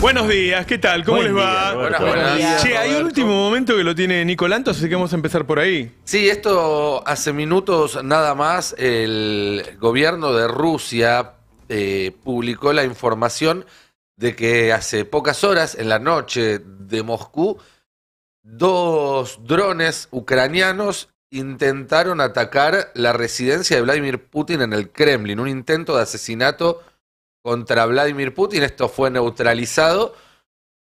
Buenos días, ¿qué tal? ¿Cómo les va? buenas, buenas che, hay un último momento que lo tiene Nicolantos, así que vamos a empezar por ahí. Sí, esto hace minutos nada más el gobierno de Rusia eh, publicó la información de que hace pocas horas, en la noche de Moscú, dos drones ucranianos intentaron atacar la residencia de Vladimir Putin en el Kremlin, un intento de asesinato contra Vladimir Putin. Esto fue neutralizado,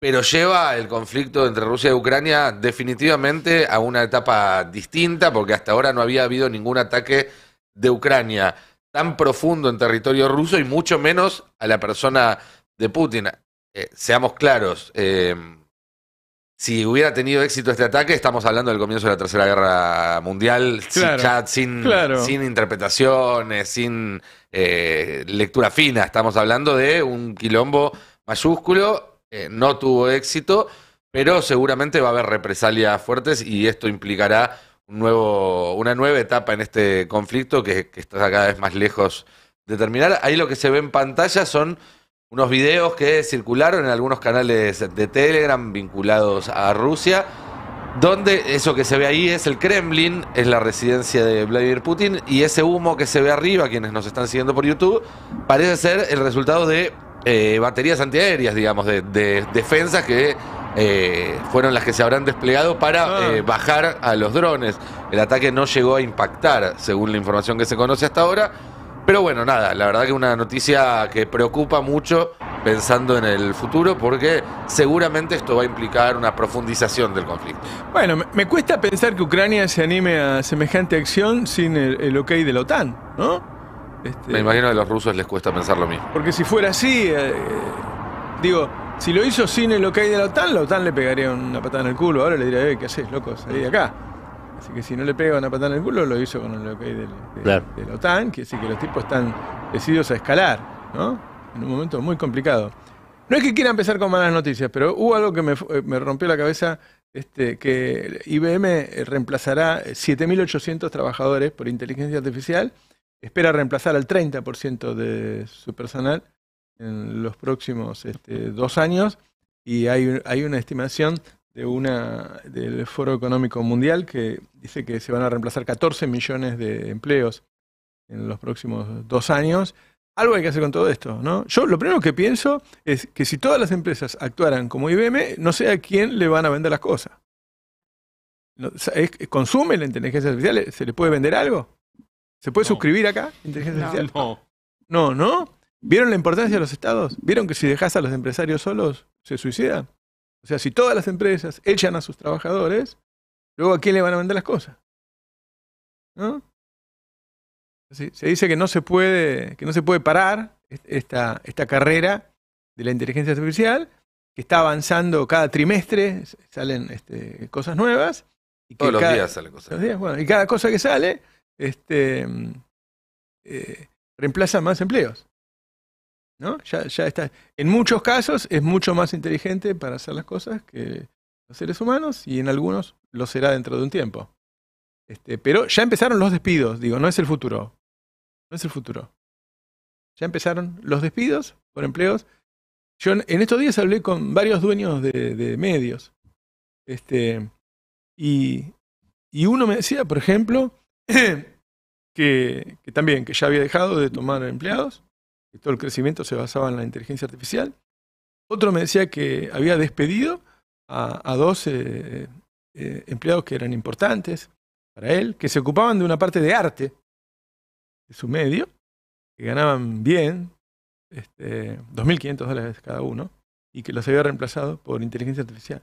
pero lleva el conflicto entre Rusia y Ucrania definitivamente a una etapa distinta, porque hasta ahora no había habido ningún ataque de Ucrania tan profundo en territorio ruso y mucho menos a la persona de Putin. Eh, seamos claros, eh, si hubiera tenido éxito este ataque, estamos hablando del comienzo de la Tercera Guerra Mundial, sin chat, sin interpretaciones, sin eh, lectura fina. Estamos hablando de un quilombo mayúsculo, eh, no tuvo éxito, pero seguramente va a haber represalias fuertes y esto implicará un nuevo, una nueva etapa en este conflicto que, que está cada vez más lejos de terminar. Ahí lo que se ve en pantalla son unos videos que circularon en algunos canales de Telegram vinculados a Rusia donde eso que se ve ahí es el Kremlin, es la residencia de Vladimir Putin, y ese humo que se ve arriba, quienes nos están siguiendo por YouTube, parece ser el resultado de eh, baterías antiaéreas, digamos, de, defensas que eh, fueron las que se habrán desplegado para ah. eh, bajar a los drones. El ataque no llegó a impactar, según la información que se conoce hasta ahora pero bueno, nada, la verdad que una noticia que preocupa mucho pensando en el futuro porque seguramente esto va a implicar una profundización del conflicto. Bueno, me, cuesta pensar que Ucrania se anime a semejante acción sin el, ok de la OTAN, ¿no? Este, me imagino que a los rusos les cuesta pensar lo mismo. Porque si fuera así, eh, eh, digo, si lo hizo sin el ok de la OTAN, la OTAN le pegaría una patada en el culo. Ahora le diría, eh, ¿qué haces, loco? Salí de acá que si no le pega una patada en el culo, lo hizo con el ok del, de, OTAN, que sí que los tipos están decididos a escalar, ¿no? En un momento muy complicado. No es que quiera empezar con malas noticias, pero hubo algo que me, eh, rompió la cabeza, este, que IBM eh, reemplazará 7.800 eh, trabajadores por inteligencia artificial, espera reemplazar al 30% de su personal en los próximos este, dos años y hay, hay una estimación de una, del Foro Económico Mundial que dice que se van a reemplazar 14 millones de empleos en los próximos dos años. Algo hay que hacer con todo esto, ¿no? Yo lo primero que pienso es que si todas las empresas actuaran como IBM, no sé a quién le van a vender las cosas. ¿Consume la inteligencia artificial? ¿Se le puede vender algo? ¿Se puede suscribir acá? Inteligencia no, artificial. No. no, ¿no? ¿Vieron la importancia de los estados? ¿Vieron que si dejas a los empresarios solos, se suicidan? O sea, si todas las empresas echan a sus trabajadores, luego a quién le van a vender las cosas. ¿No? se dice que no se puede, que no se puede parar esta, esta carrera de la inteligencia artificial, que está avanzando cada trimestre, salen este, cosas nuevas. Y Todos los cada, días salen cosas nuevas. bueno, y cada cosa que sale este, mm, eh, reemplaza más empleos. ¿no? Ya, ya está. En muchos casos es mucho más inteligente para hacer las cosas que los seres humanos y en algunos lo será dentro de un tiempo. Este, pero ya empezaron los despidos, digo, no es el futuro. No es el futuro. Ya empezaron los despidos por empleos. Yo en estos días hablé con varios dueños de, medios. Este, y, uno me decía, por ejemplo, que, que, también, que ya había dejado de tomar empleados todo el crecimiento se basaba en la inteligencia artificial. Otro me decía que había despedido a, dos eh, eh, empleados que eran importantes para él, que se ocupaban de una parte de arte de su medio, que ganaban bien, 2.500 este, dólares cada uno, y que los había reemplazado por inteligencia artificial.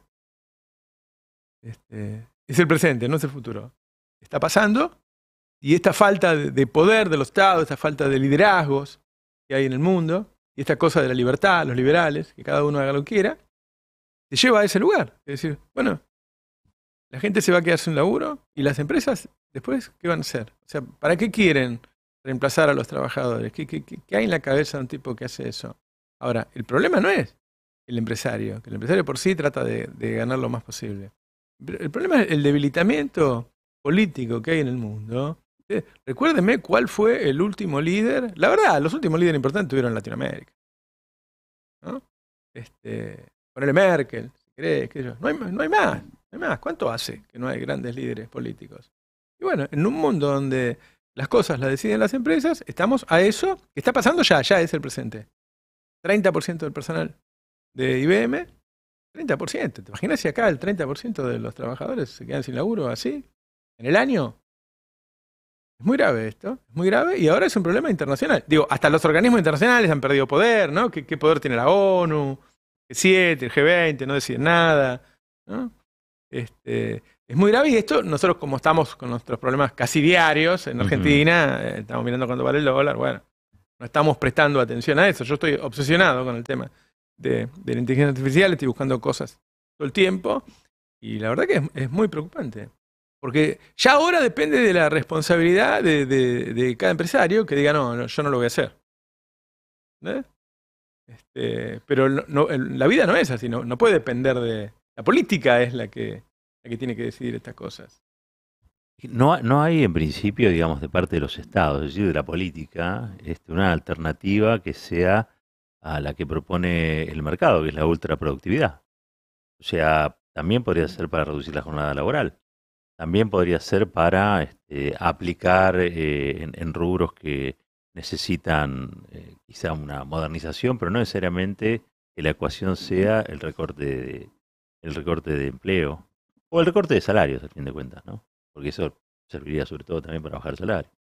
Este, es el presente, no es el futuro. Está pasando y esta falta de poder de los Estados, esta falta de liderazgos, que hay en el mundo, y esta cosa de la libertad, los liberales, que cada uno haga lo que quiera, te lleva a ese lugar. Es decir, bueno, la gente se va a quedar sin laburo y las empresas después, ¿qué van a hacer? O sea, ¿para qué quieren reemplazar a los trabajadores? ¿Qué, hay en la cabeza de un tipo que hace eso? Ahora, el problema no es el empresario, que el empresario por sí trata de ganar lo más posible. El problema es el debilitamiento político que hay en el mundo, eh, recuérdeme cuál fue el último líder. La verdad, los últimos líderes importantes tuvieron en Latinoamérica. ¿no? Este, ponele Merkel, si que No hay, más, no hay más. ¿Cuánto hace que no hay grandes líderes políticos? Y bueno, en un mundo donde las cosas las deciden las empresas, estamos a eso. que Está pasando ya, ya es el presente. 30% del personal de IBM, 30%. ¿Te imaginas si acá el 30% de los trabajadores se quedan sin laburo así? En el año, es muy grave esto, es muy grave y ahora es un problema internacional. Digo, hasta los organismos internacionales han perdido poder, ¿no? ¿Qué, poder tiene la ONU? El G7, el G20, no deciden nada, ¿no? Este, es muy grave y esto, nosotros como estamos con nuestros problemas casi diarios en Argentina, eh, estamos mirando cuánto vale el dólar, bueno, no estamos prestando atención a eso. Yo estoy obsesionado con el tema de, la inteligencia artificial, estoy buscando cosas todo el tiempo y la verdad que es muy preocupante. Porque ya ahora depende de la responsabilidad de, cada empresario que diga, no, yo no lo voy a hacer. ¿Eh? Este, pero la vida no es así, no, puede depender de... La política es la que, que tiene que decidir estas cosas. No, hay en principio, digamos, de parte de los estados, es decir, de la política, este, una alternativa que sea a la que propone el mercado, que es la ultraproductividad. O sea, también podría ser para reducir la jornada laboral. También podría ser para este, aplicar eh, en, rubros que necesitan eh, quizá una modernización, pero no necesariamente que la ecuación sea el recorte de, el recorte de empleo o el recorte de salarios, a fin de cuentas, ¿no? Porque eso serviría sobre todo también para bajar el salario.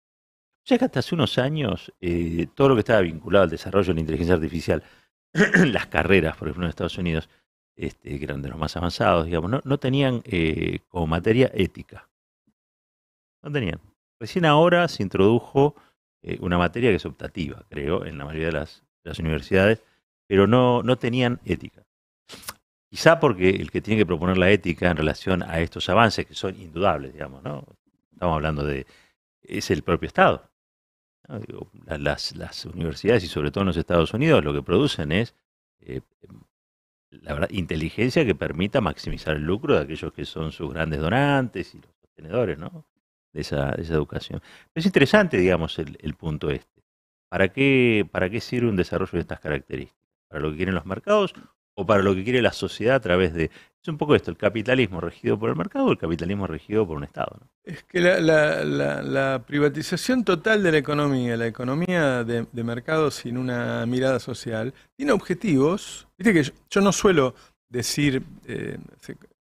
sea que hasta hace unos años eh, todo lo que estaba vinculado al desarrollo de la inteligencia artificial, las carreras, por ejemplo, en Estados Unidos, este, que eran de los más avanzados, digamos, no, tenían eh, como materia ética. No tenían. Recién ahora se introdujo eh, una materia que es optativa, creo, en la mayoría de las, universidades, pero no, no tenían ética. Quizá porque el que tiene que proponer la ética en relación a estos avances, que son indudables, digamos, ¿no? Estamos hablando de. es el propio Estado. las, universidades y sobre todo en los Estados Unidos lo que producen es eh, la verdad, inteligencia que permita maximizar el lucro de aquellos que son sus grandes donantes y los sostenedores, ¿no? De esa, educación. es interesante, digamos, el, el punto este. ¿Para qué, ¿Para qué sirve un desarrollo de estas características? ¿Para lo que quieren los mercados o para lo que quiere la sociedad a través de... Es un poco esto, el capitalismo regido por el mercado o el capitalismo regido por un Estado. Es que la, privatización total de la economía, la economía de, mercado sin una mirada social, tiene objetivos. Viste que yo, no suelo decir, eh,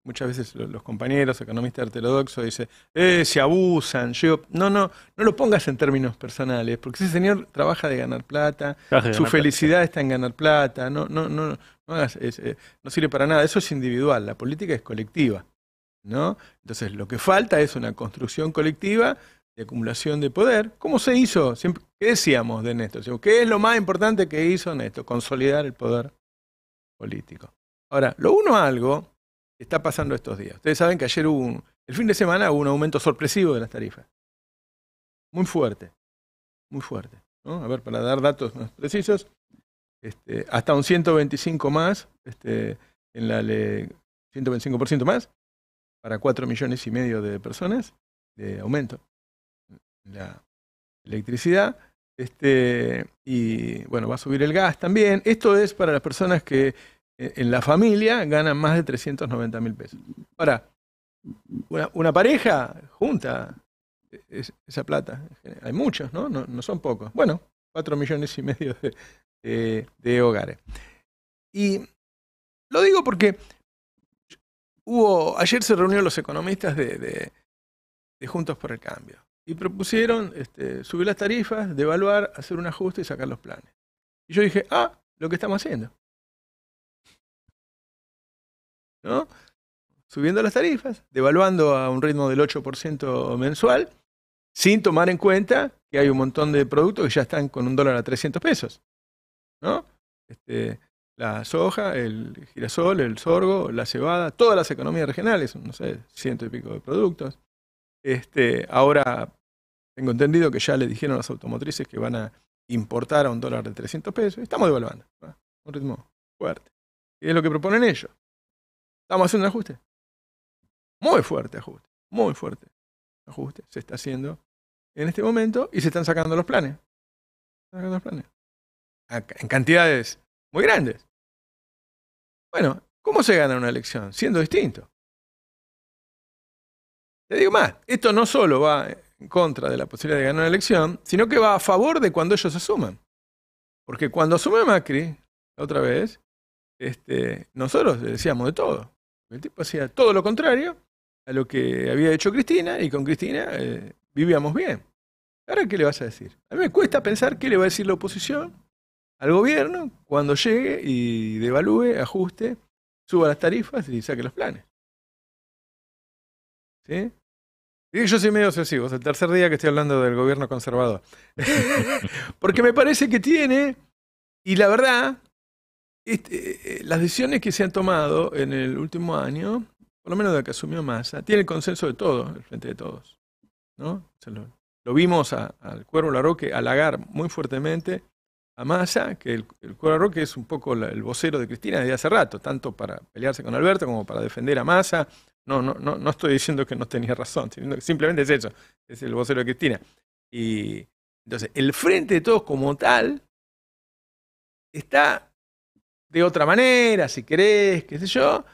muchas veces los compañeros, economistas ortodoxos, dice eh, se abusan. Yo, no, no, no lo pongas en términos personales, porque ese señor trabaja de ganar plata, su felicidad está en ganar plata, no, no, no, no, no, eh, no sirve para nada. Eso es individual, la política es colectiva. ¿no? Entonces, lo que falta es una construcción colectiva de acumulación de poder. ¿Cómo se hizo? ¿Qué decíamos de Néstor? ¿Qué es lo más importante que hizo Néstor? Consolidar el poder político. Ahora, lo uno algo está pasando estos días. Ustedes saben que ayer hubo un, el fin de semana hubo un aumento sorpresivo de las tarifas. Muy fuerte, muy fuerte. ¿no? A ver, para dar datos más precisos, este, hasta un 125 más, este, en la 125% más, para 4 millones y medio de personas de aumento la electricidad. Este, y bueno, va a subir el gas también. Esto es para las personas que eh, en la familia ganan más de 390 mil pesos. Ahora, una, pareja junta eh, esa plata. Hay muchos, ¿no? ¿no? son pocos. Bueno, 4 millones y medio de, hogares. Y lo digo porque hubo, ayer se reunieron los economistas de, Juntos por el Cambio y propusieron este, subir las tarifas, devaluar, hacer un ajuste y sacar los planes. Y yo dije, ah, lo que estamos haciendo. ¿no? Subiendo las tarifas, devaluando a un ritmo del 8% mensual, sin tomar en cuenta que hay un montón de productos que ya están con un dólar a 300 pesos, ¿no? Este, la soja, el girasol, el sorgo, la cebada, todas las economías regionales, no sé, ciento y pico de productos. Este, ahora tengo entendido que ya le dijeron a las automotrices que van a importar a un dólar de 300 pesos. Estamos devaluando, un ritmo fuerte. Y es lo que proponen ellos. Estamos haciendo un ajuste. Muy fuerte ajuste. Muy fuerte ajuste. Se está haciendo en este momento y se están sacando los planes. Sacando los planes. En cantidades muy grandes. Bueno, ¿cómo se gana una elección? Siendo distinto. Te digo más, esto no solo va en contra de la posibilidad de ganar una elección, sino que va a favor de cuando ellos asuman. Porque cuando asume Macri, la otra vez, este, nosotros le decíamos de todo. El tipo hacía todo lo contrario a lo que había hecho Cristina y con Cristina eh, vivíamos bien. Ahora, ¿qué le vas a decir? A mí me cuesta pensar qué le va a decir la oposición al gobierno cuando llegue y devalúe, ajuste, suba las tarifas y saque los planes. ¿Sí? Y yo soy medio obsesivo, es el tercer día que estoy hablando del gobierno conservador. Porque me parece que tiene, y la verdad, este, eh, las decisiones que se han tomado en el último año, por lo menos de que asumió Massa, tiene el consenso de todos, el frente de todos. ¿no? lo, vimos al Cuervo Larroque halagar muy fuertemente a Massa, que el, el Cuervo Larroque es un poco el vocero de Cristina desde hace rato, tanto para pelearse con Alberto como para defender a Massa. No, no, no, no estoy diciendo que no tenía razón, simplemente es eso, es el vocero de Cristina. Y entonces, el frente de todos como tal está de otra manera, si querés, qué sé yo.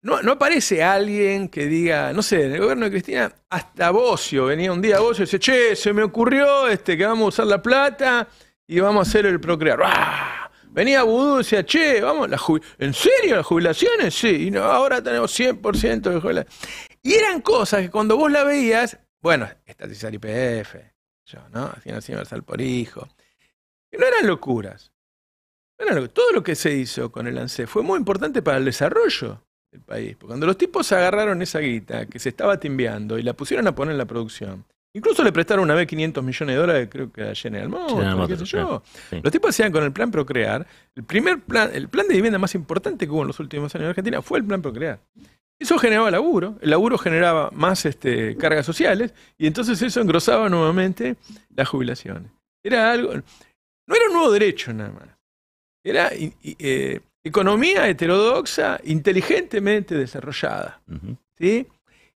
No, no, aparece alguien que diga, no sé, en el gobierno de Cristina, hasta Bocio, venía un día Bocio y decía, che, se me ocurrió este, que vamos a usar la plata y vamos a hacer el procrear. Venía Vudú y decía, che, vamos, ¿en serio las jubilaciones? Sí, y ahora tenemos 100% de jubilaciones. Y eran cosas que cuando vos la veías, bueno, estatizar IPF, yo, ¿no? Haciendo universal por hijo. No eran locuras todo lo que se hizo con el ANSES fue muy importante para el desarrollo del país. Porque cuando los tipos agarraron esa guita que se estaba timbiando y la pusieron a poner en la producción, incluso le prestaron una vez 500 millones de dólares, creo que a General Motors, qué sé yo. Los tipos hacían con el plan Procrear, el primer plan, el plan de vivienda más importante que hubo en los últimos años en Argentina fue el plan Procrear. Eso generaba laburo, el laburo generaba más este, cargas sociales y entonces eso engrosaba nuevamente las jubilaciones. Era algo, no era un nuevo derecho nada más, era eh, economía heterodoxa inteligentemente desarrollada. ¿sí?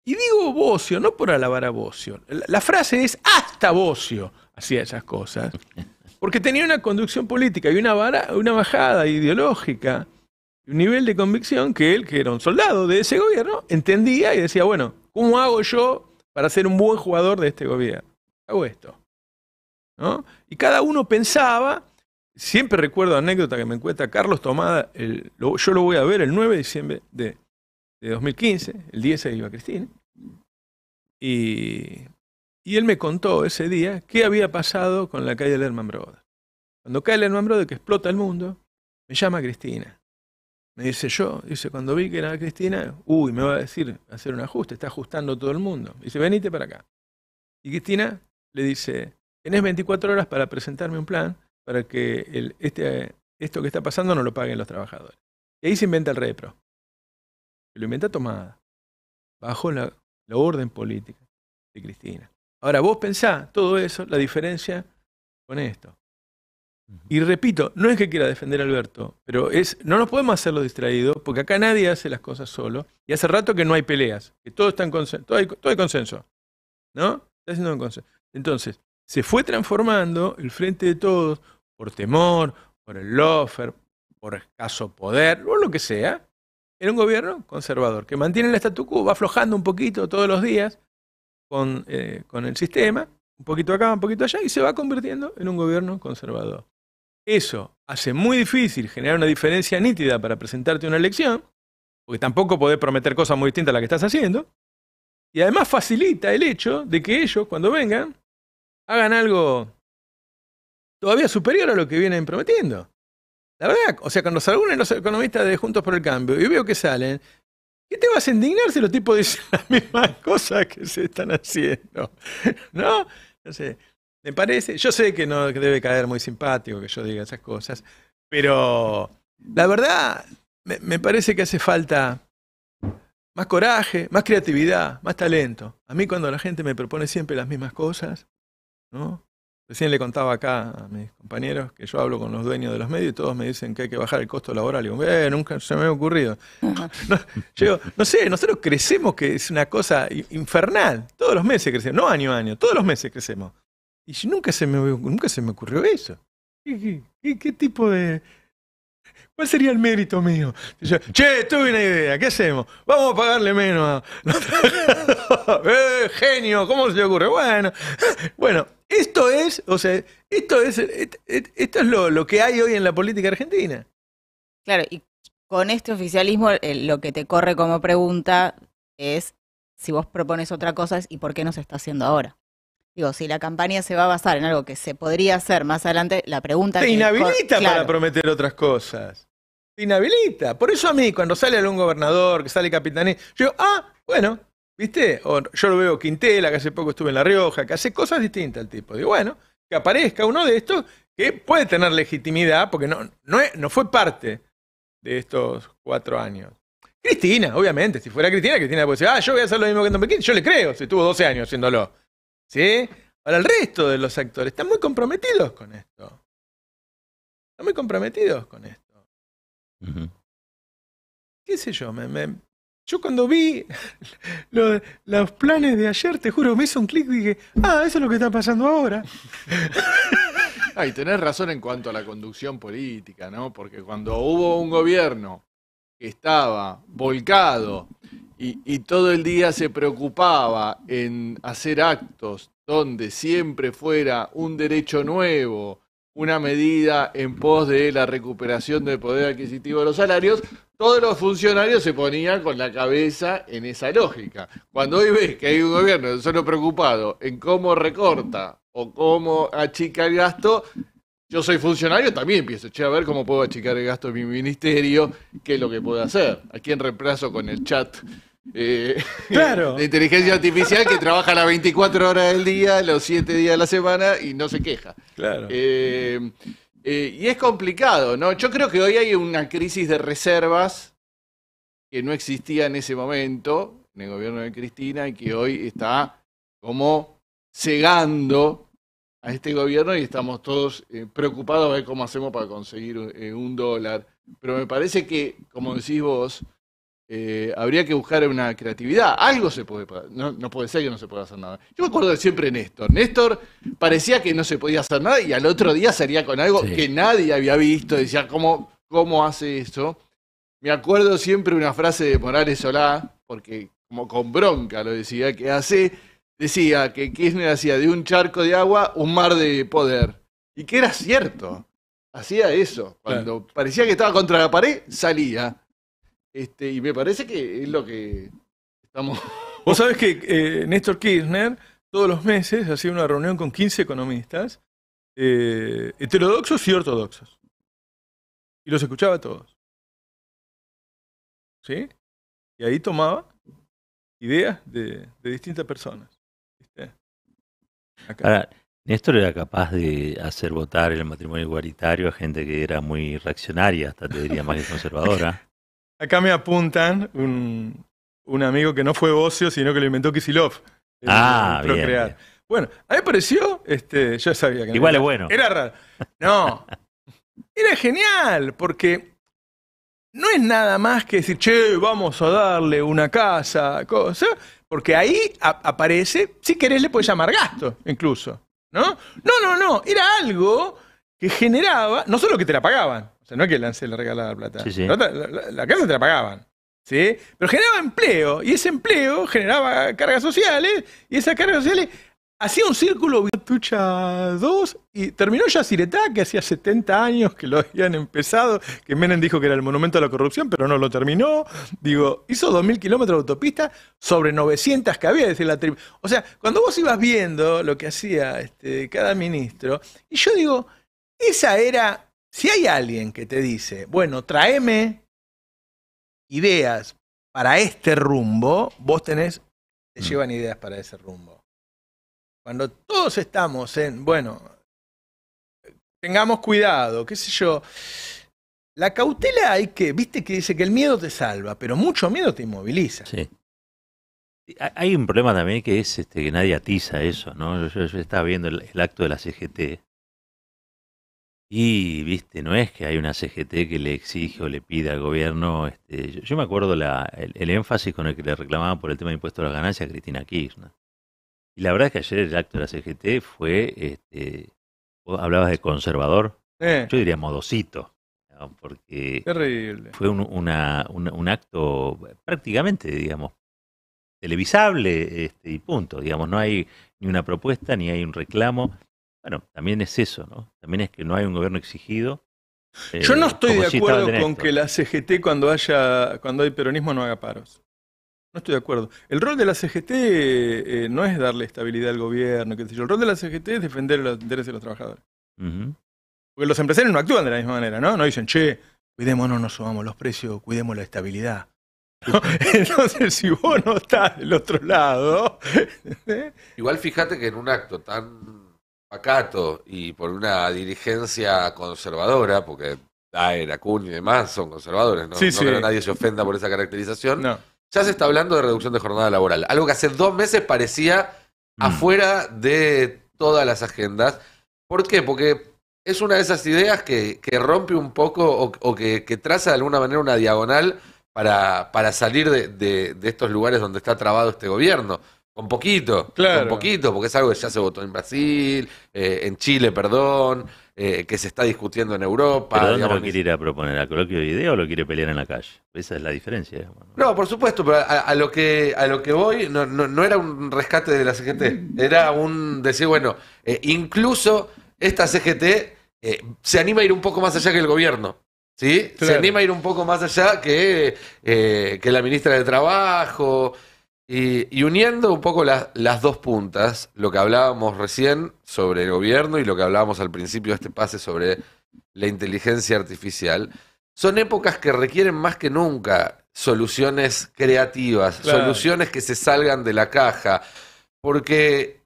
Y digo Bocio, no por alabar a Bocio. La, frase es hasta Bocio hacía esas cosas. Porque tenía una conducción política y una, una bajada ideológica, y un nivel de convicción que él, que era un soldado de ese gobierno, entendía y decía, bueno, ¿cómo hago yo para ser un buen jugador de este gobierno? Hago esto. Y cada uno pensaba Siempre recuerdo anécdota que me cuenta Carlos Tomada, el, yo lo voy a ver el 9 de diciembre de, 2015, el 10 se iba Cristina, y, y, él me contó ese día qué había pasado con la calle Lehman Brothers. Cuando cae Lehman Brothers, que explota el mundo, me llama Cristina. Me dice yo, dice, cuando vi que era Cristina, uy, me va a decir, hacer un ajuste, está ajustando todo el mundo. Dice, venite para acá. Y Cristina le dice, tenés 24 horas para presentarme un plan para que el, este, esto que está pasando no lo paguen los trabajadores. Y ahí se inventa el repro. se lo inventa Tomada, bajo la, orden política de Cristina. Ahora, vos pensá todo eso, la diferencia con esto. Y repito, no es que quiera defender a Alberto, pero es, no nos podemos hacerlo distraído, porque acá nadie hace las cosas solo, y hace rato que no hay peleas, que todo está en consenso, todo hay, consenso. ¿No? Está haciendo un consenso. Entonces, se fue transformando el frente de todos, por temor, por el lofer, por escaso poder, o lo que sea, era un gobierno conservador, que mantiene el statu quo, va aflojando un poquito todos los días con, eh, con el sistema, un poquito acá, un poquito allá, y se va convirtiendo en un gobierno conservador. Eso hace muy difícil generar una diferencia nítida para presentarte una elección, porque tampoco podés prometer cosas muy distintas a las que estás haciendo, y además facilita el hecho de que ellos, cuando vengan, hagan algo todavía superior a lo que vienen prometiendo. La verdad, o sea, cuando reúnen los economistas de Juntos por el Cambio y veo que salen, ¿Qué te vas a indignar si los tipos dicen las mismas cosas que se están haciendo? ¿No? No sé. Me parece. Yo sé que no debe caer muy simpático que yo diga esas cosas, pero la verdad me, parece que hace falta más coraje, más creatividad, más talento. A mí cuando la gente me propone siempre las mismas cosas, ¿no? Recién le contaba acá a mis compañeros que yo hablo con los dueños de los medios y todos me dicen que hay que bajar el costo laboral. Y digo, eh, nunca se me ha ocurrido. No, yo, no sé, nosotros crecemos que es una cosa infernal. Todos los meses crecemos, no año a año, todos los meses crecemos. Y nunca se me, nunca se me ocurrió eso. ¿Qué, qué, tipo de, ¿Cuál sería el mérito mío? che, tuve una idea, ¿qué hacemos? Vamos a pagarle menos. A... Eh, genio, ¿cómo se le ocurre? Bueno, bueno, esto es, o sea, esto es, eh, esto es lo, lo que hay hoy en la política argentina. Claro, y con este oficialismo eh, lo que te corre como pregunta es si vos propones otra cosa y por qué no se está haciendo ahora. Digo, si la campaña se va a basar en algo que se podría hacer más adelante, la pregunta... Te inhabilita para prometer otras cosas. Te inhabilita. Por eso a mí, cuando sale algún gobernador, que sale capitanés, yo, ah, bueno, ¿Viste? yo lo veo Quintela, que hace poco estuve en La Rioja, que hace cosas distintas al tipo. Digo, bueno, que aparezca uno de estos que puede tener legitimidad, porque no, no, no fue parte de estos cuatro años. Cristina, obviamente, si fuera Cristina, Cristina puede decir, ah, yo voy a hacer lo mismo que Don Pekín. Yo le creo, si tuvo 12 años haciéndolo. ¿Sí? Para el resto de los actores están muy comprometidos con esto. Están muy comprometidos con esto. ¿Qué sé yo? me, me yo cuando vi los planes de ayer, te juro, me hizo un clic y dije, ah, eso es lo que está pasando ahora. hay y tenés razón en cuanto a la conducción política, ¿no? Porque cuando hubo un gobierno que estaba volcado y, todo el día se preocupaba en hacer actos donde siempre fuera un derecho nuevo, una medida en pos de la recuperación del poder adquisitivo de los salarios, todos los funcionarios se ponían con la cabeza en esa lógica. Cuando hoy ves que hay un gobierno solo preocupado en cómo recorta o cómo achica el gasto, yo soy funcionario, también pienso, che, a ver cómo puedo achicar el gasto de mi ministerio, qué es lo que puedo hacer, Aquí en reemplazo con el chat eh, claro. De inteligencia artificial que trabaja las 24 horas del día, los 7 días de la semana y no se queja. Eh, eh, y es complicado, ¿no? Yo creo que hoy hay una crisis de reservas que no existía en ese momento, en el gobierno de Cristina, y que hoy está como cegando a este gobierno y estamos todos preocupados a ver cómo hacemos para conseguir un dólar. Pero me parece que, como decís vos, eh, habría que buscar una creatividad. Algo se puede, no, no puede ser que no se pueda hacer nada. Yo me acuerdo de siempre Néstor. Néstor parecía que no se podía hacer nada y al otro día salía con algo que nadie había visto. Decía, ¿cómo, ¿cómo hace eso? Me acuerdo siempre una frase de Morales Solá, porque como con bronca lo decía, que hace, decía que Kirchner hacía de un charco de agua un mar de poder. Y que era cierto. Hacía eso. Cuando parecía que estaba contra la pared, salía. Este, y me parece que es lo que estamos. Vos sabés que eh, Néstor Kirchner todos los meses hacía una reunión con 15 economistas, eh, heterodoxos y ortodoxos. Y los escuchaba a todos. ¿Sí? Y ahí tomaba ideas de, distintas personas. Néstor era capaz de hacer votar el matrimonio igualitario a gente que era muy reaccionaria, hasta te diría más que conservadora. Acá me apuntan un, un amigo que no fue ocio, sino que lo inventó Kisilov. Ah, bien, Bueno, a mí me pareció, este, yo sabía que Igual es bueno. Era raro. No. era genial, porque no es nada más que decir, che, vamos a darle una casa, cosa, porque ahí aparece, si querés le puedes llamar gasto, incluso. ¿No? No, no, no. Era algo que generaba, no solo que te la pagaban, o sea, no es que la le regalaba plata, La, casa te la pagaban, ¿sí? Pero generaba empleo, y ese empleo generaba cargas sociales, y esas cargas sociales hacía un círculo 2 y terminó ya Ciretá, que hacía 70 años que lo habían empezado, que Menem dijo que era el monumento a la corrupción, pero no lo terminó. Digo, hizo 2.000 kilómetros de autopista sobre 900 que había, decir, la tri... O sea, cuando vos ibas viendo lo que hacía este, cada ministro, y yo digo, esa era, si hay alguien que te dice, bueno, tráeme ideas para este rumbo, vos tenés, te mm. llevan ideas para ese rumbo. Cuando todos estamos en, bueno, tengamos cuidado, qué sé yo, la cautela hay que, viste que dice que el miedo te salva, pero mucho miedo te inmoviliza. Sí. Hay un problema también que es este, que nadie atiza eso, ¿no? Yo, estaba viendo el, acto de la CGT y, viste, no es que hay una CGT que le exige o le pida al gobierno. Este, yo, me acuerdo la, el, énfasis con el que le reclamaban por el tema de impuestos a las ganancias a Cristina Kirchner. Y la verdad es que ayer el acto de la CGT fue, este, hablabas de conservador, eh. yo diría modosito, porque fue un, acto prácticamente, digamos, televisable este, y punto. Digamos, no hay ni una propuesta ni hay un reclamo. Bueno, también es eso, ¿no? También es que no hay un gobierno exigido. Yo no eh, estoy de acuerdo con que la CGT cuando haya, cuando hay peronismo no haga paros. No estoy de acuerdo. El rol de la CGT eh, no es darle estabilidad al gobierno, qué sé El rol de la CGT es defender los intereses de los trabajadores. Porque los empresarios no actúan de la misma manera, ¿no? No dicen, che, cuidémonos, no subamos los precios, cuidemos la estabilidad. Entonces, si vos no estás del otro lado. ¿eh? Igual fíjate que en un acto tan pacato y por una dirigencia conservadora, porque Daer, Acun y demás son conservadores, no, creo que nadie se ofenda por esa caracterización, ya se está hablando de reducción de jornada laboral, algo que hace dos meses parecía mm. afuera de todas las agendas. ¿Por qué? Porque es una de esas ideas que, rompe un poco o, que, traza de alguna manera una diagonal para, para salir de estos lugares donde está trabado este gobierno. Con poquito, con poquito, porque es algo que ya se votó en Brasil, eh, en Chile, perdón, eh, que se está discutiendo en Europa. ¿Pero dónde lo quiere ir a proponer? ¿A coloquio de ideas o lo quiere pelear en la calle? Esa es la diferencia. Eh. No, por supuesto, pero a, lo, que, a lo que voy no, era un rescate de la CGT, era un decir, bueno, incluso esta CGT se anima a ir un poco más allá que el gobierno. ¿sí? Se anima a ir un poco más allá que, que la ministra de Trabajo y uniendo un poco las dos puntas, lo que hablábamos recién sobre el gobierno y lo que hablábamos al principio de este pase sobre la inteligencia artificial, son épocas que requieren más que nunca soluciones creativas, soluciones que se salgan de la caja, porque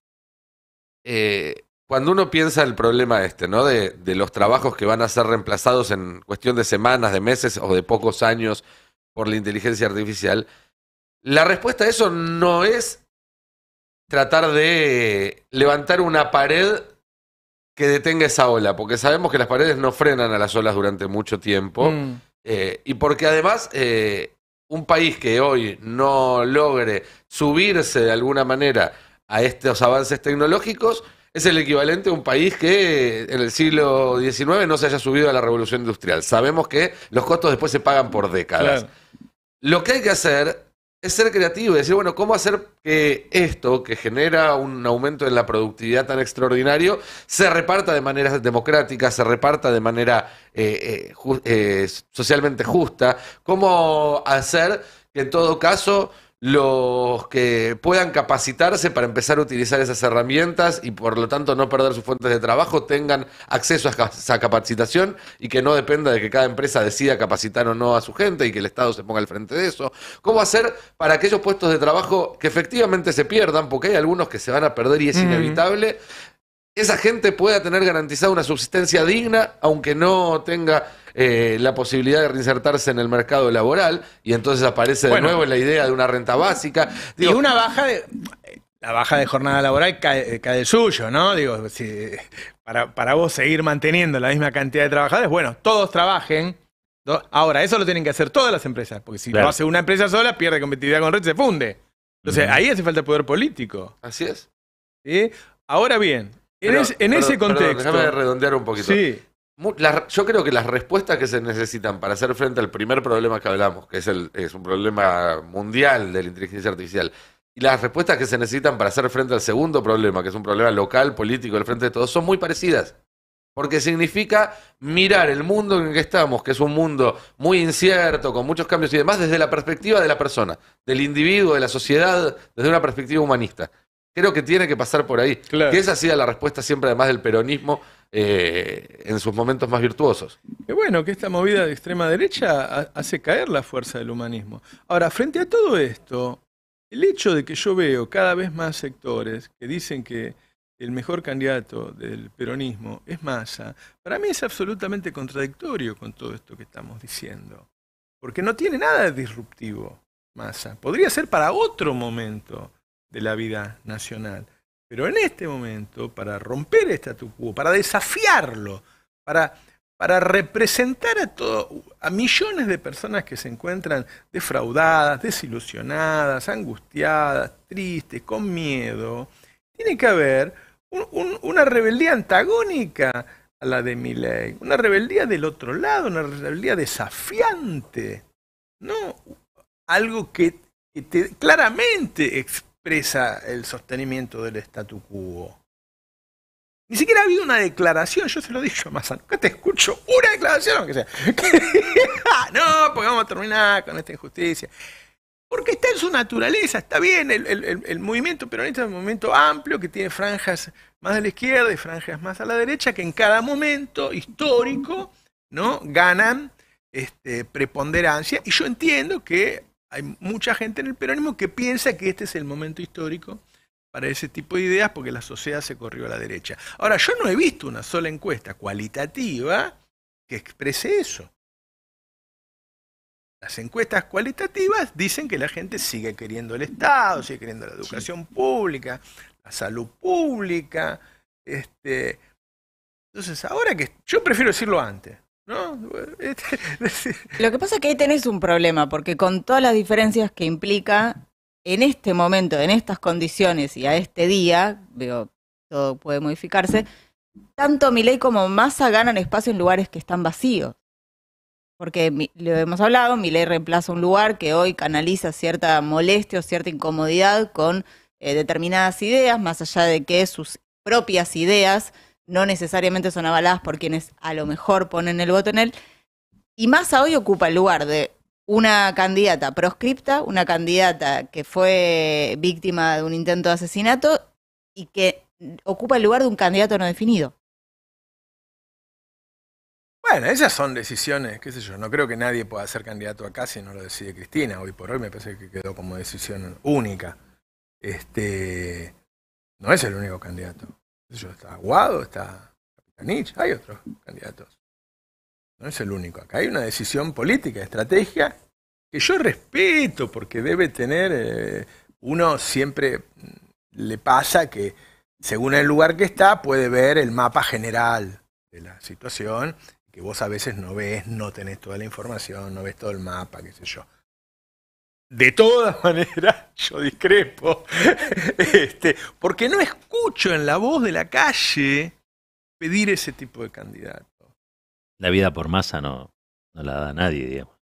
eh, cuando uno piensa el problema este, ¿no? De, de los trabajos que van a ser reemplazados en cuestión de semanas, de meses o de pocos años por la inteligencia artificial, la respuesta a eso no es tratar de levantar una pared que detenga esa ola, porque sabemos que las paredes no frenan a las olas durante mucho tiempo. Mm. Eh, y porque además eh, un país que hoy no logre subirse de alguna manera a estos avances tecnológicos es el equivalente a un país que en el siglo XIX no se haya subido a la revolución industrial. Sabemos que los costos después se pagan por décadas. Lo que hay que hacer es ser creativo y decir, bueno, ¿cómo hacer que esto, que genera un aumento en la productividad tan extraordinario, se reparta de manera democrática, se reparta de manera eh, eh, eh, socialmente justa? ¿Cómo hacer que en todo caso los que puedan capacitarse para empezar a utilizar esas herramientas y por lo tanto no perder sus fuentes de trabajo, tengan acceso a esa capacitación y que no dependa de que cada empresa decida capacitar o no a su gente y que el Estado se ponga al frente de eso. ¿Cómo hacer para aquellos puestos de trabajo que efectivamente se pierdan? Porque hay algunos que se van a perder y es mm. inevitable esa gente pueda tener garantizada una subsistencia digna, aunque no tenga eh, la posibilidad de reinsertarse en el mercado laboral, y entonces aparece de nuevo la idea de una renta básica. Digo, y una baja de. La baja de jornada laboral cae, eh, del suyo, ¿no? Digo, para, para vos seguir manteniendo la misma cantidad de trabajadores, bueno, todos trabajen, Ahora, eso lo tienen que hacer todas las empresas, porque si lo hace una empresa sola, pierde competitividad con red, se funde. Entonces, ahí hace falta poder político. Así es. Ahora bien, en, ese contexto. déjame redondear un poquito. yo creo que las respuestas que se necesitan para hacer frente al primer problema que hablamos, que es, el, es un problema mundial de la inteligencia artificial, y las respuestas que se necesitan para hacer frente al segundo problema, que es un problema local, político, del frente de todos, son muy parecidas. Porque significa mirar el mundo en el que estamos, que es un mundo muy incierto, con muchos cambios y demás, desde la perspectiva de la persona, del individuo, de la sociedad, desde una perspectiva humanista. Creo que tiene que pasar por ahí. Que esa ha sido la respuesta siempre, además del peronismo, eh, en sus momentos más virtuosos. qué bueno, que esta movida de extrema derecha hace caer la fuerza del humanismo. Ahora, frente a todo esto, el hecho de que yo veo cada vez más sectores que dicen que el mejor candidato del peronismo es Massa, para mí es absolutamente contradictorio con todo esto que estamos diciendo. Porque no tiene nada de disruptivo Massa. Podría ser para otro momento de la vida nacional. Pero en este momento, para romper esta statu quo, para desafiarlo, para, para representar a, a millones de personas que se encuentran defraudadas, desilusionadas, angustiadas, tristes, con miedo, tiene que haber una rebeldía antagónica a la de Milley, una rebeldía del otro lado, una rebeldía desafiante, no algo que, claramente expresa el sostenimiento del statu quo. Ni siquiera ha habido una declaración, yo se lo dije a Massa, nunca te escucho una declaración, aunque sea. no, porque vamos a terminar con esta injusticia. Porque está en su naturaleza, está bien, el, movimiento peronista es un movimiento amplio que tiene franjas más a la izquierda y franjas más a la derecha, que en cada momento histórico ¿no? ganan este, preponderancia. Y yo entiendo que hay mucha gente en el peronismo que piensa que este es el momento histórico para ese tipo de ideas porque la sociedad se corrió a la derecha. Ahora, yo no he visto una sola encuesta cualitativa que exprese eso. Las encuestas cualitativas dicen que la gente sigue queriendo el Estado, sigue queriendo la educación pública, la salud pública. Este, entonces, ahora que yo prefiero decirlo antes, no, este, Lo que pasa es que ahí tenés un problema, porque con todas las diferencias que implica, en este momento, en estas condiciones y a este día, digo, todo puede modificarse, tanto mi ley como Masa ganan espacio en lugares que están vacíos. Porque lo hemos hablado, ley reemplaza un lugar que hoy canaliza cierta molestia o cierta incomodidad con eh, determinadas ideas, más allá de que sus propias ideas no necesariamente son avaladas por quienes a lo mejor ponen el voto en él. Y más hoy ocupa el lugar de una candidata proscripta, una candidata que fue víctima de un intento de asesinato y que ocupa el lugar de un candidato no definido. Bueno, esas son decisiones, qué sé yo, no creo que nadie pueda ser candidato acá si no lo decide Cristina, hoy por hoy me parece que quedó como decisión única. Este no es el único candidato. Está Aguado, está Capitanich, hay otros candidatos. No es el único. Acá hay una decisión política, estrategia, que yo respeto porque debe tener, eh, uno siempre mm, le pasa que según el lugar que está puede ver el mapa general de la situación, que vos a veces no ves, no tenés toda la información, no ves todo el mapa, qué sé yo de todas maneras, yo discrepo, este, porque no escucho en la voz de la calle pedir ese tipo de candidato. La vida por masa no, no la da nadie, digamos.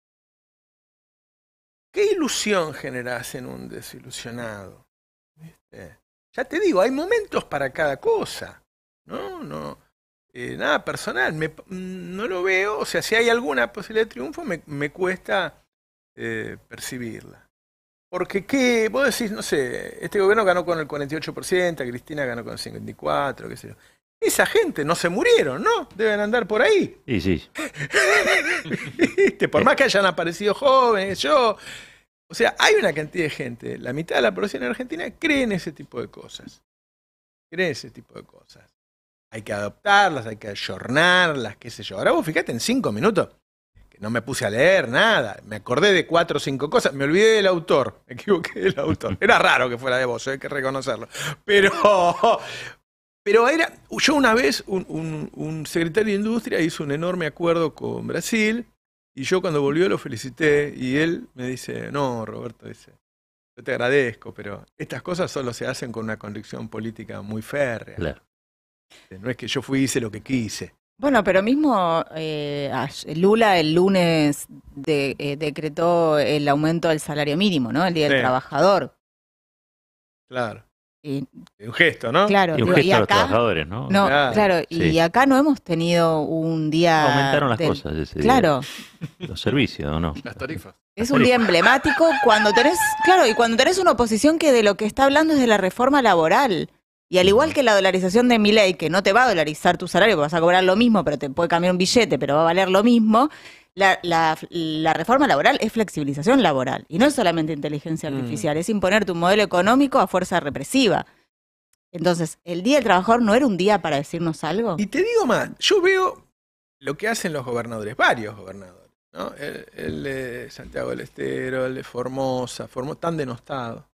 ¿Qué ilusión generás en un desilusionado? Ya te digo, hay momentos para cada cosa. No, no. Eh, nada personal, me, mm, no lo veo. O sea, si hay alguna posibilidad de triunfo, me cuesta eh, percibirla. Porque qué, vos decís, no sé, este gobierno ganó con el 48%, Cristina ganó con el 54%, qué sé yo. Esa gente no se murieron, ¿no? Deben andar por ahí. Sí, sí. por más que hayan aparecido jóvenes, yo. O sea, hay una cantidad de gente, la mitad de la población en Argentina cree en ese tipo de cosas. Cree en ese tipo de cosas. Hay que adoptarlas, hay que ayornarlas, qué sé yo. Ahora vos fíjate en cinco minutos no me puse a leer nada. Me acordé de cuatro o cinco cosas. Me olvidé del autor. Me equivoqué del autor. Era raro que fuera de vos, eh, hay que reconocerlo. Pero, pero era. Yo una vez, un, secretario de industria hizo un enorme acuerdo con Brasil. Y yo cuando volvió lo felicité. Y él me dice: No, Roberto, dice. Yo te agradezco, pero estas cosas solo se hacen con una convicción política muy férrea. No es que yo fui hice lo que quise. Bueno, pero mismo eh, Lula el lunes eh, decretó el aumento del salario mínimo, ¿no? El Día del Trabajador. Claro. Y, un gesto, ¿no? Claro, y un gesto acá, los trabajadores, ¿no? claro, y acá no hemos tenido un día. Aumentaron las cosas ese día. Claro. Los servicios, no? Las tarifas. Es un día emblemático cuando tenés, claro, y cuando tenés una oposición que de lo que está hablando es de la reforma laboral. Y al igual que la dolarización de mi ley, que no te va a dolarizar tu salario, porque vas a cobrar lo mismo, pero te puede cambiar un billete, pero va a valer lo mismo, la, la, reforma laboral es flexibilización laboral. Y no es solamente inteligencia mm. artificial, es imponerte un modelo económico a fuerza represiva. Entonces, ¿el Día del Trabajador no era un día para decirnos algo? Y te digo más, yo veo lo que hacen los gobernadores, varios gobernadores, ¿no? El, de Santiago del Estero, el de Formosa, Formosa tan denostado.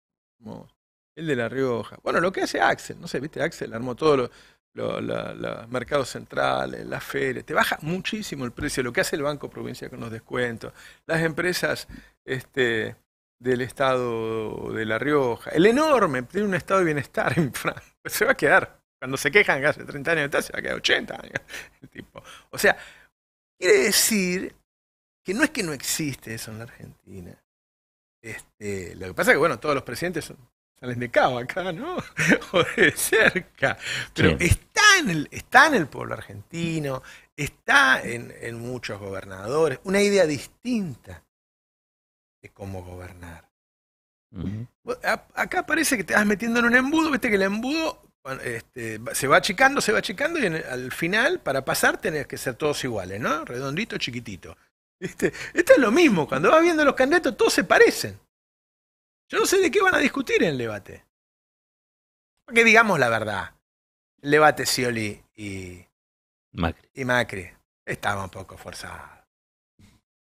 El de La Rioja. Bueno, lo que hace Axel, no sé, viste, Axel armó todos los mercados centrales, las ferias. Te baja muchísimo el precio, lo que hace el Banco Provincial con los descuentos. Las empresas este, del Estado de La Rioja. El enorme, tiene un estado de bienestar en Francia. Se va a quedar. Cuando se quejan que hace 30 años de edad, se va a quedar 80 años. El tipo. O sea, quiere decir que no es que no existe eso en la Argentina. Este, lo que pasa es que, bueno, todos los presidentes son salen de cabo acá, ¿no? Joder, de cerca. Pero está, en el, pueblo argentino, está en, muchos gobernadores, una idea distinta de cómo gobernar. Acá parece que te vas metiendo en un embudo, viste que el embudo este, se va achicando, se va achicando y al final, para pasar, tenés que ser todos iguales, ¿no? Redondito, chiquitito. esto es lo mismo, cuando vas viendo los candidatos, todos se parecen. Yo no sé de qué van a discutir en el debate. Porque digamos la verdad. El debate Scioli y Macri. Y Macri. Estaba un poco forzado.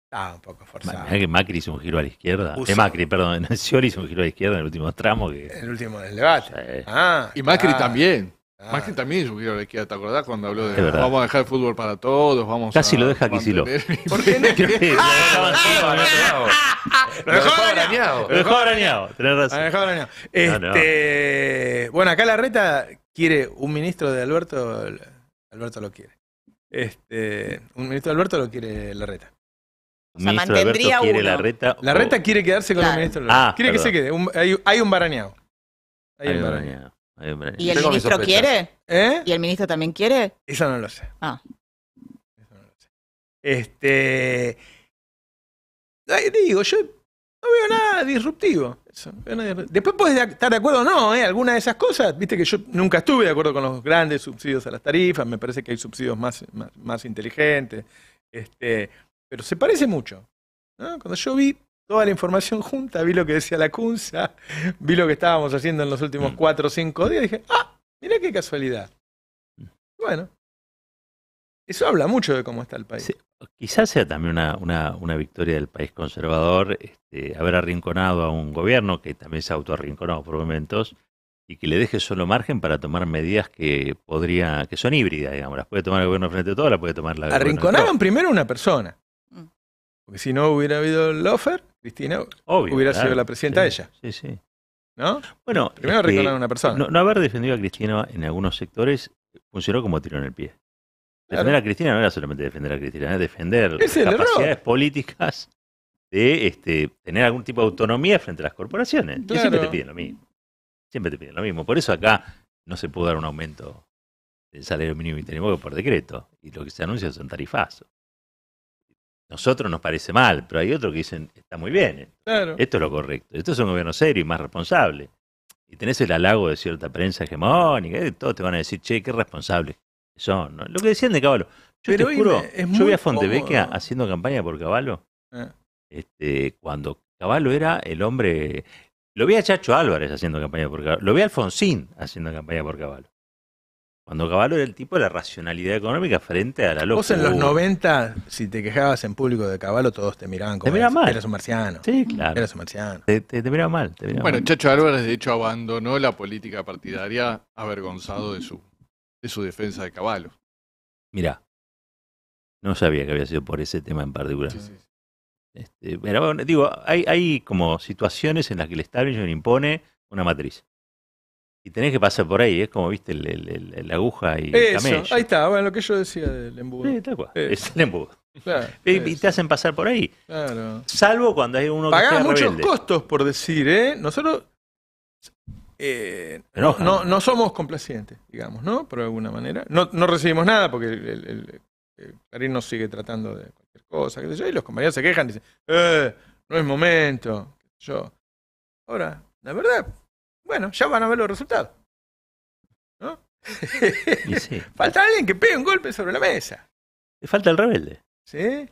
Estaba un poco forzado. Macri, que Macri hizo un giro a la izquierda. Eh, Macri, perdón. Scioli hizo un giro a la izquierda en el último tramo. Que... En el último del debate. Ah, y Macri también. Más que ah. también, yo quiero ¿te acordás cuando habló ah. de vamos a dejar el fútbol para todos? Vamos Casi lo deja Quisilo. ¿Por lo dejó arañado. Lo dejó arañado, razón. Lo dejó arañado. Este, bueno, acá la reta quiere un ministro de Alberto. Alberto lo quiere. Este, un ministro de Alberto lo quiere la reta. mantendría quiere la reta. quiere quedarse con el ministro. De ah, quiere que se quede. hay, un baraneado. Hay, un baraneado. ¿Y el ministro quiere? ¿Eh? ¿Y el ministro también quiere? Eso no lo sé. Ah. Eso no lo sé. Este. digo, yo no veo nada disruptivo. Después puedes estar de acuerdo o no, ¿eh? Alguna de esas cosas. Viste que yo nunca estuve de acuerdo con los grandes subsidios a las tarifas. Me parece que hay subsidios más, más, inteligentes. Este, pero se parece mucho. Cuando yo vi toda la información junta, vi lo que decía la Cunza, vi lo que estábamos haciendo en los últimos mm. cuatro o cinco días, dije, ah, mira qué casualidad. Mm. Bueno, eso habla mucho de cómo está el país. quizás sea también una, una, victoria del país conservador este, haber arrinconado a un gobierno que también se ha autoarrinconado por momentos y que le deje solo margen para tomar medidas que podría que son híbridas, digamos. Las puede tomar el gobierno frente a todo, las puede tomar la... Arrinconaron primero una persona. Porque si no hubiera habido el Lofer, Cristina hubiera sido la presidenta de ella. Sí, sí. ¿No? Bueno, primero este, una persona. No, haber defendido a Cristina en algunos sectores funcionó como tirón en el pie. Defender a Cristina no era solamente defender a Cristina, era defender las capacidades políticas de este, tener algún tipo de autonomía frente a las corporaciones. siempre te piden lo mismo. Siempre te piden lo mismo. Por eso acá no se pudo dar un aumento del salario mínimo interno por decreto. Y lo que se anuncia son tarifazos nosotros nos parece mal, pero hay otros que dicen, está muy bien, esto es lo correcto, esto es un gobierno serio y más responsable. Y tenés el halago de cierta prensa hegemónica, y todos te van a decir, che, qué responsables son. Lo que decían de Caballo. Yo pero te juro, yo vi a Fontevecchia haciendo campaña por Caballo, ah. este, cuando Caballo era el hombre... Lo vi a Chacho Álvarez haciendo campaña por Caballo, lo vi a Alfonsín haciendo campaña por Caballo. Cuando Caballo era el tipo de la racionalidad económica frente a la locura. Vos en los 90, si te quejabas en público de Caballo, todos te miraban como. Te miraban mal. Eras un marciano. Sí, claro. Eras un marciano. Te, te, miraban mal. bueno, Chacho Álvarez, de hecho, abandonó la política partidaria avergonzado de su, de su defensa de Caballo. Mirá. No sabía que había sido por ese tema en particular. Sí, sí. Este, pero bueno, digo, hay, hay como situaciones en las que el establishment impone una matriz. Y tenés que pasar por ahí, es como viste la aguja y eso, Ahí está, bueno, lo que yo decía del embudo. Sí, está eh. es el embudo. y, te hacen pasar por ahí. Salvo cuando hay uno Pagás muchos costos por decir, ¿eh? Nosotros eh, no, no, somos complacientes, digamos, ¿no? Por alguna manera. No, recibimos nada porque el, Clarín nos sigue tratando de cualquier cosa, qué sé yo, y los compañeros se quejan y dicen, eh, no es momento, yo. Ahora, la verdad, bueno, ya van a ver los resultados. ¿No? Falta alguien que pegue un golpe sobre la mesa. Falta el rebelde. ¿Sí?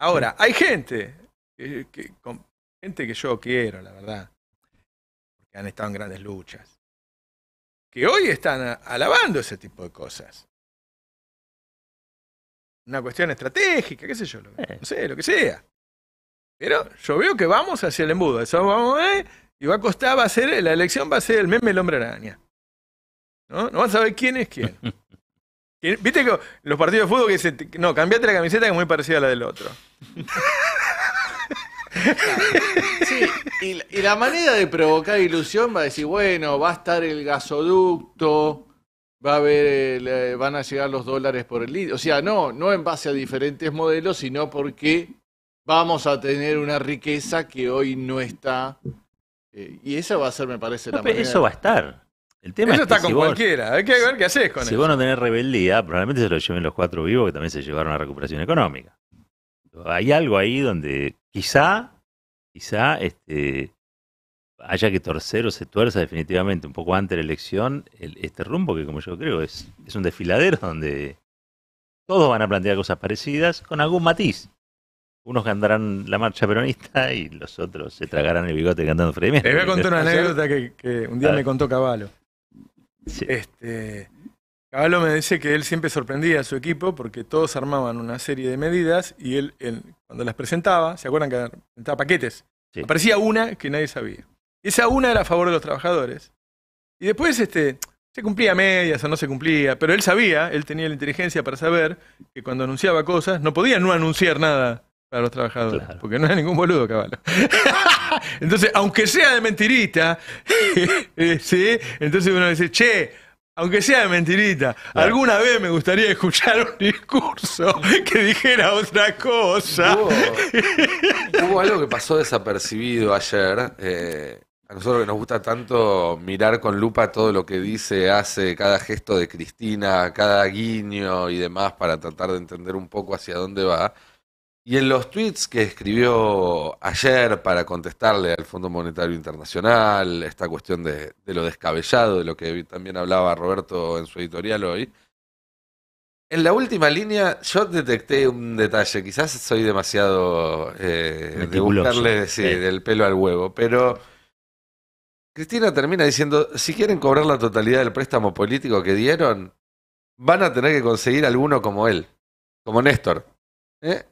Ahora, hay gente, eh, que, gente que yo quiero, la verdad, que han estado en grandes luchas, que hoy están alabando ese tipo de cosas. Una cuestión estratégica, qué sé yo, lo, eh. sé, lo que sea. Pero yo veo que vamos hacia el embudo. Eso vamos, ver... ¿eh? Y va a costar, va a ser, la elección va a ser el meme del hombre araña. ¿No? No a saber quién es quién. ¿Viste que los partidos de fútbol que dicen, no, cambiate la camiseta que es muy parecida a la del otro? Sí, y, la, manera de provocar ilusión va a decir, bueno, va a estar el gasoducto, va a eh, van a llegar los dólares por el litio. O sea, no, no en base a diferentes modelos, sino porque vamos a tener una riqueza que hoy no está eh, y eso va a ser, me parece, la Eso va a estar. El tema eso está con cualquiera. Hay que ver qué haces con si eso. Si vos no tenés rebeldía, probablemente se lo lleven los cuatro vivos que también se llevaron a recuperación económica. Hay algo ahí donde quizá, quizá este, haya que torcer o se tuerza definitivamente un poco antes de la elección este rumbo que, como yo creo, es, es un desfiladero donde todos van a plantear cosas parecidas con algún matiz unos ganarán la marcha peronista y los otros se tragarán el bigote cantando Freddy Te eh, voy a contar una anécdota que, un día me contó Caballo. Este, Caballo me dice que él siempre sorprendía a su equipo porque todos armaban una serie de medidas y él, cuando las presentaba, ¿se acuerdan que presentaba paquetes? Parecía Aparecía una que nadie sabía. Esa una era a favor de los trabajadores. Y después este, se cumplía medias o no se cumplía, pero él sabía, él tenía la inteligencia para saber que cuando anunciaba cosas no podía no anunciar nada para los trabajadores. Porque no es ningún boludo, caballo. entonces, aunque sea de mentirita, eh, entonces uno dice, che, aunque sea de mentirita, alguna vez me gustaría escuchar un discurso que dijera otra cosa. Hubo, algo que pasó desapercibido ayer. Eh, a nosotros que nos gusta tanto mirar con lupa todo lo que dice, hace, cada gesto de Cristina, cada guiño y demás para tratar de entender un poco hacia dónde va. Y en los tweets que escribió ayer para contestarle al Fondo Monetario Internacional esta cuestión de, lo descabellado, de lo que también hablaba Roberto en su editorial hoy, en la última línea yo detecté un detalle. Quizás soy demasiado eh, de buscarle sí, del pelo al huevo, pero Cristina termina diciendo: si quieren cobrar la totalidad del préstamo político que dieron, van a tener que conseguir alguno como él, como Néstor. ¿Eh?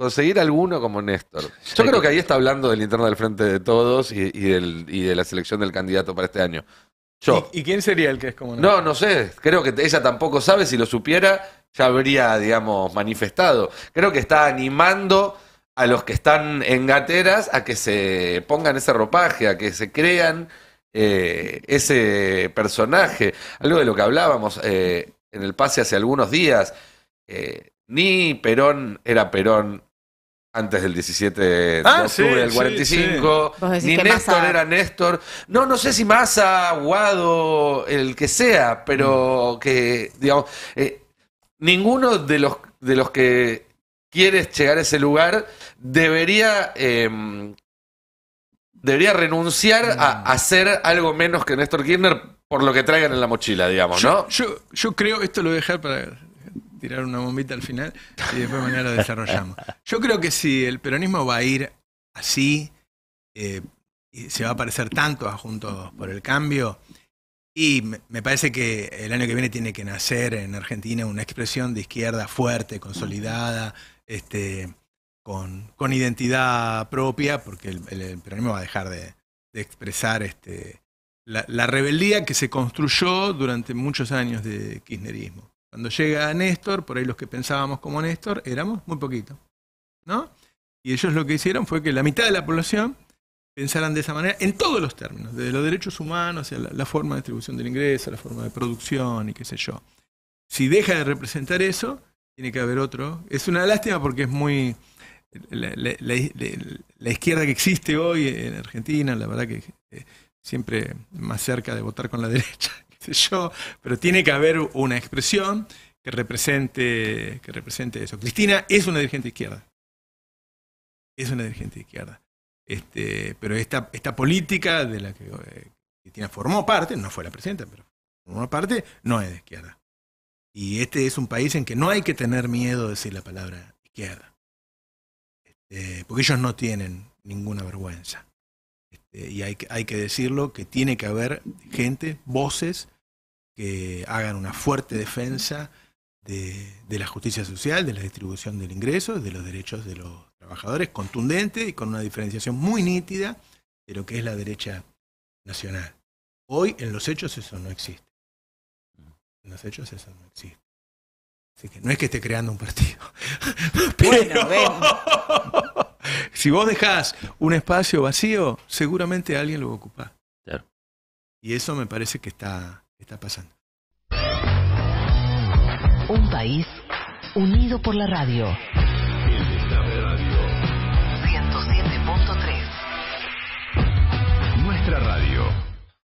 Conseguir alguno como Néstor. Yo creo que ahí está hablando del interno del frente de todos y, de la selección del candidato para este año. Yo. ¿Y, quién sería el que es como Néstor? No, no sé. Creo que ella tampoco sabe. Si lo supiera, ya habría, digamos, manifestado. Creo que está animando a los que están en gateras a que se pongan ese ropaje, a que se crean eh, ese personaje. Algo de lo que hablábamos eh, en el pase hace algunos días. Eh, ni Perón era Perón antes del 17 de ah, octubre del 45. Ni Néstor era Néstor. No, no sé si Massa, Guado, el que sea, pero mm. que, digamos, eh, ninguno de los, de los que quieres llegar a ese lugar debería... Em, debería renunciar a mm. hacer algo menos que Néstor Kirchner por lo que traigan en la mochila, digamos, ¿no? Yo, yo, creo, esto lo voy a dejar para tirar una bombita al final y después mañana lo desarrollamos. Yo creo que si el peronismo va a ir así, eh, y se va a parecer tanto a Juntos por el Cambio, y me parece que el año que viene tiene que nacer en Argentina una expresión de izquierda fuerte, consolidada, este, con, identidad propia, porque el, peronismo va a dejar de, expresar este, la, la, rebeldía que se construyó durante muchos años de kirchnerismo. Cuando llega Néstor, por ahí los que pensábamos como Néstor, éramos muy poquitos. ¿no? Y ellos lo que hicieron fue que la mitad de la población pensaran de esa manera en todos los términos, desde los derechos humanos, hacia la, forma de distribución del ingreso, la forma de producción y qué sé yo. Si deja de representar eso, tiene que haber otro. Es una lástima porque es muy... La, izquierda que existe hoy en Argentina, la verdad que eh, siempre más cerca de votar con la derecha este, pero tiene que haber una expresión que represente, que represente eso. Cristina es una dirigente izquierda. Es una dirigente izquierda. Este, pero esta, esta política de la que eh, Cristina formó parte, no fue la presidenta, pero formó parte, no es de izquierda. Y este es un país en que no hay que tener miedo de decir la palabra izquierda. Este, porque ellos no tienen ninguna vergüenza. Eh, y hay, que decirlo, que tiene que haber gente, voces, que hagan una fuerte defensa de, de, la justicia social, de la distribución del ingreso, de los derechos de los trabajadores, contundente y con una diferenciación muy nítida de lo que es la derecha nacional. Hoy en los hechos eso no existe. En los hechos eso no existe no es que esté creando un partido. si vos dejás un espacio vacío, seguramente alguien lo va a ocupar. Y eso me parece que está, está pasando. Un país unido por la radio.